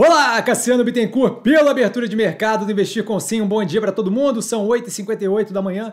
Olá, Cassiano Bittencourt, pela abertura de mercado do Investir com Sim. Um bom dia para todo mundo. São 8h58 da manhã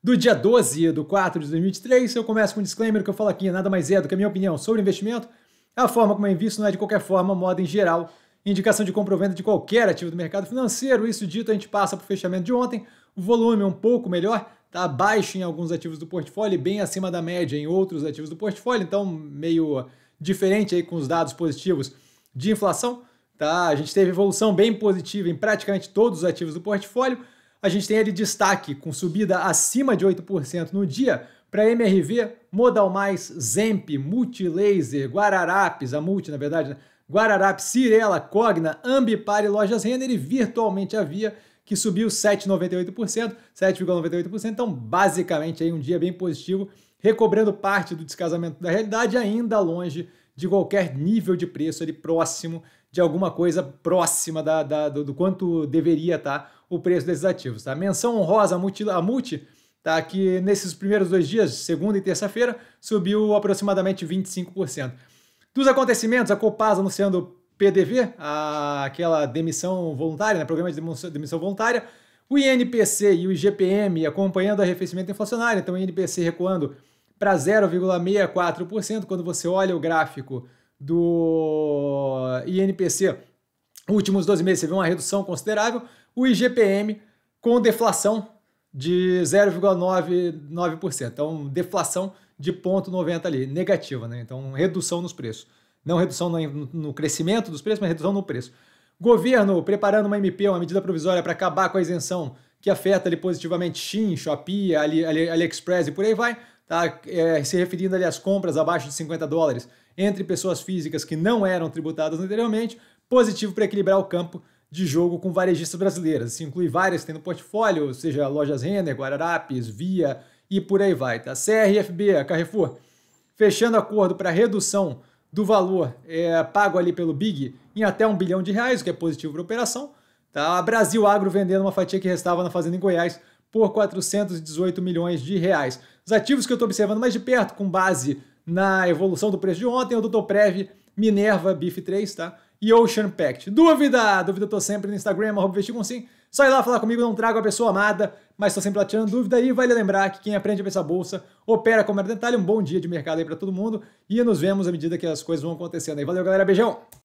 do dia 12 do 4 de 2023. Eu começo com um disclaimer que eu falo aqui, nada mais é do que a minha opinião sobre investimento. A forma como eu invisto não é de qualquer forma, moda em geral, indicação de compra ou venda de qualquer ativo do mercado financeiro. Isso dito, a gente passa para o fechamento de ontem. O volume é um pouco melhor, está abaixo em alguns ativos do portfólio e bem acima da média em outros ativos do portfólio, então meio diferente aí com os dados positivos de inflação. Tá? A gente teve evolução bem positiva em praticamente todos os ativos do portfólio. A gente tem ele destaque com subida acima de 8% no dia para MRV, Modal Mais, Zemp, Multilaser, Guararapes, a Multi, na verdade, né? Guararapes, Cirela, Cogna, Ambipar e Lojas Renner e virtualmente havia que subiu 7,98%, 7,98%, então basicamente aí um dia bem positivo, recobrando parte do descasamento da realidade, ainda longe de qualquer nível de preço ali próximo de alguma coisa próxima da, da do, do, quanto deveria estar tá, o preço desses ativos. Tá? Menção honrosa a multi, a multi tá? que nesses primeiros dois dias, segunda e terça-feira, subiu aproximadamente 25%. Dos acontecimentos, a Copasa anunciando PDV, a, aquela demissão voluntária, né? programa de demissão voluntária, o INPC e o IGPM acompanhando o arrefecimento inflacionário, então o INPC recuando para 0,64%, quando você olha o gráfico do INPC, últimos 12 meses, você vê uma redução considerável. O IGPM com deflação de 0,99%. Então, deflação de 0,90 ali, negativa, né? Então, redução nos preços. Não redução no, no crescimento dos preços, mas redução no preço. Governo preparando uma MP, uma medida provisória para acabar com a isenção que afeta ali positivamente Shin, Shopee, Ali, Ali, AliExpress e por aí vai, tá? É, se referindo ali às compras abaixo de 50 dólares entre pessoas físicas que não eram tributadas anteriormente, positivo para equilibrar o campo de jogo com varejistas brasileiras. Isso inclui várias que tem no portfólio, ou seja lojas Renner, Guararapes, Via e por aí vai. Tá? CRFB, Carrefour, fechando acordo para redução do valor é, pago ali pelo Big em até um bilhão de reais, o que é positivo para a operação. Tá? A Brasil Agro vendendo uma fatia que restava na fazenda em Goiás por 418 milhões de reais. Os ativos que eu estou observando mais de perto, com base na evolução do preço de ontem, o Dr. Prev, Minerva, BIF3, tá? E Ocean Pact. Dúvida? Dúvida eu tô sempre no Instagram, arroba sim. Só ir lá falar comigo, não trago a pessoa amada, mas tô sempre lá tirando dúvida e vale lembrar que quem aprende a pensar bolsa opera como era detalhe. Um bom dia de mercado aí para todo mundo e nos vemos à medida que as coisas vão acontecendo aí. Valeu, galera. Beijão!